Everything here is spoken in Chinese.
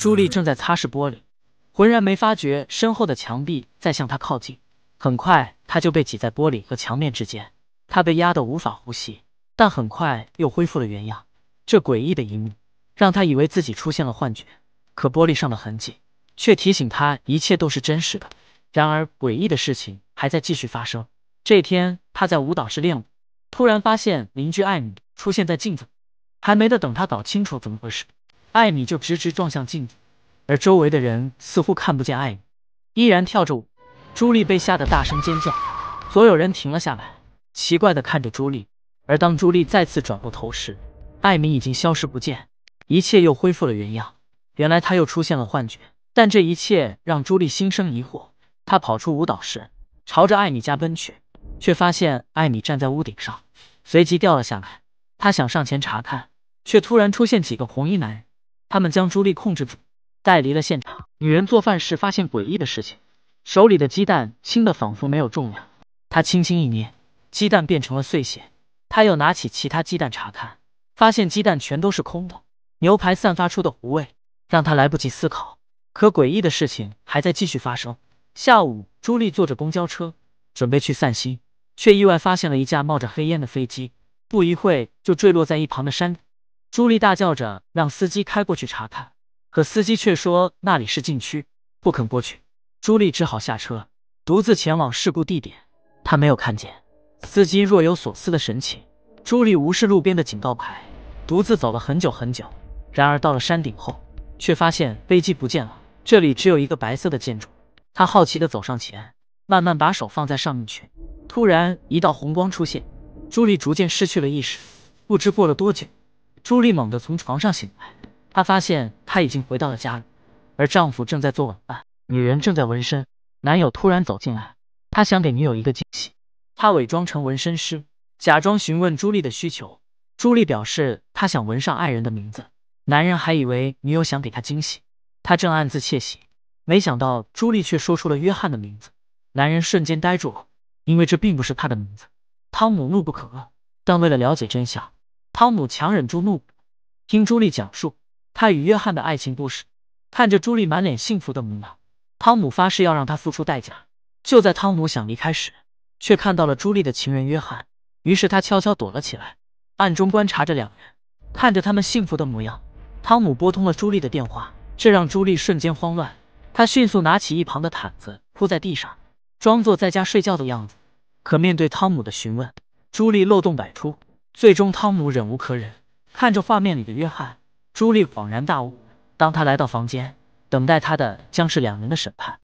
朱莉正在擦拭玻璃，浑然没发觉身后的墙壁在向她靠近。很快，她就被挤在玻璃和墙面之间，她被压得无法呼吸，但很快又恢复了原样。这诡异的一幕让她以为自己出现了幻觉，可玻璃上的痕迹却提醒她一切都是真实的。然而，诡异的事情还在继续发生。这天，她在舞蹈室练舞，突然发现邻居艾米出现在镜子，还没得等她搞清楚怎么回事。艾米就直直撞向镜子，而周围的人似乎看不见艾米，依然跳着舞。朱莉被吓得大声尖叫，所有人停了下来，奇怪的看着朱莉。而当朱莉再次转过头时，艾米已经消失不见，一切又恢复了原样。原来他又出现了幻觉，但这一切让朱莉心生疑惑。她跑出舞蹈室，朝着艾米家奔去，却发现艾米站在屋顶上，随即掉了下来。她想上前查看，却突然出现几个红衣男人。他们将朱莉控制住，带离了现场。女人做饭时发现诡异的事情，手里的鸡蛋轻的仿佛没有重量，她轻轻一捏，鸡蛋变成了碎屑。她又拿起其他鸡蛋查看，发现鸡蛋全都是空的。牛排散发出的糊味让她来不及思考，可诡异的事情还在继续发生。下午，朱莉坐着公交车准备去散心，却意外发现了一架冒着黑烟的飞机，不一会就坠落在一旁的山。朱莉大叫着让司机开过去查看，可司机却说那里是禁区，不肯过去。朱莉只好下车，独自前往事故地点。她没有看见司机若有所思的神情。朱莉无视路边的警告牌，独自走了很久很久。然而到了山顶后，却发现飞机不见了，这里只有一个白色的建筑。她好奇地走上前，慢慢把手放在上面去，突然一道红光出现，朱莉逐渐失去了意识。不知过了多久。朱莉猛地从床上醒来，她发现她已经回到了家里，而丈夫正在做晚饭，女人正在纹身。男友突然走进来，他想给女友一个惊喜，他伪装成纹身师，假装询问朱莉的需求。朱莉表示她想纹上爱人的名字。男人还以为女友想给他惊喜，他正暗自窃喜，没想到朱莉却说出了约翰的名字。男人瞬间呆住了，因为这并不是他的名字。汤姆怒不可遏，但为了了解真相。汤姆强忍住怒火，听朱莉讲述她与约翰的爱情故事，看着朱莉满脸幸福的模样，汤姆发誓要让她付出代价。就在汤姆想离开时，却看到了朱莉的情人约翰，于是他悄悄躲了起来，暗中观察着两人，看着他们幸福的模样，汤姆拨通了朱莉的电话，这让朱莉瞬间慌乱，他迅速拿起一旁的毯子铺在地上，装作在家睡觉的样子。可面对汤姆的询问，朱莉漏洞百出。最终，汤姆忍无可忍，看着画面里的约翰，朱莉恍然大悟。当他来到房间，等待他的将是两人的审判。